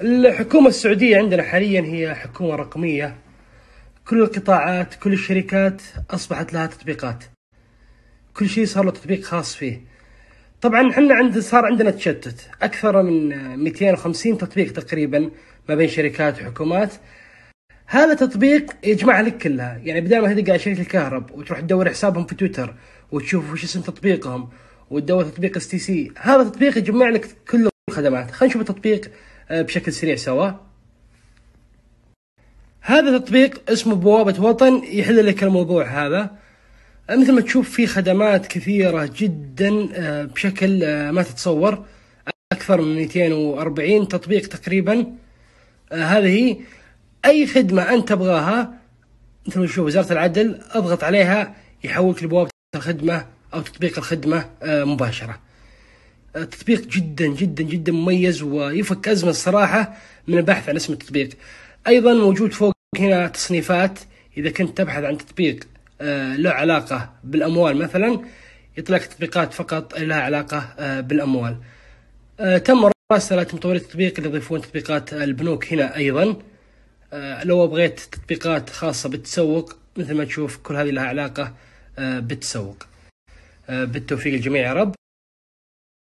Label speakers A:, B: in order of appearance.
A: الحكومة السعودية عندنا حاليا هي حكومة رقمية كل القطاعات كل الشركات أصبحت لها تطبيقات كل شيء صار له تطبيق خاص فيه طبعا احنا عند صار عندنا تشتت اكثر من 250 تطبيق تقريبا ما بين شركات وحكومات هذا تطبيق يجمع لك كلها يعني بدل ما تدق على شركه الكهرب وتروح تدور حسابهم في تويتر وتشوف وش اسم تطبيقهم وتدور تطبيق اس تي سي هذا تطبيق يجمع لك كل الخدمات خلينا نشوف التطبيق آه، بشكل سريع سوا هذا تطبيق اسمه بوابة وطن يحل لك الموضوع هذا آه، مثل ما تشوف في خدمات كثيرة جدا آه، بشكل ما تتصور أكثر من 240 تطبيق تقريبا هذه أي خدمة أنت تبغاها مثل ما تشوف وزارة العدل اضغط عليها يحولك لبوابة الخدمة أو تطبيق الخدمة مباشرة تطبيق جدا جدا جدا مميز ويفك أزمة الصراحة من البحث عن اسم التطبيق أيضا موجود فوق هنا تصنيفات إذا كنت تبحث عن تطبيق آه، له علاقة بالأموال مثلا يطلع تطبيقات فقط لها علاقة آه، بالأموال آه، تم مراسلة مطوري التطبيق اللي يضيفون تطبيقات البنوك هنا أيضا لو بغيت تطبيقات خاصة بالتسوق مثل ما تشوف كل هذه لها علاقة بالتسوق بالتوفيق الجميع يا رب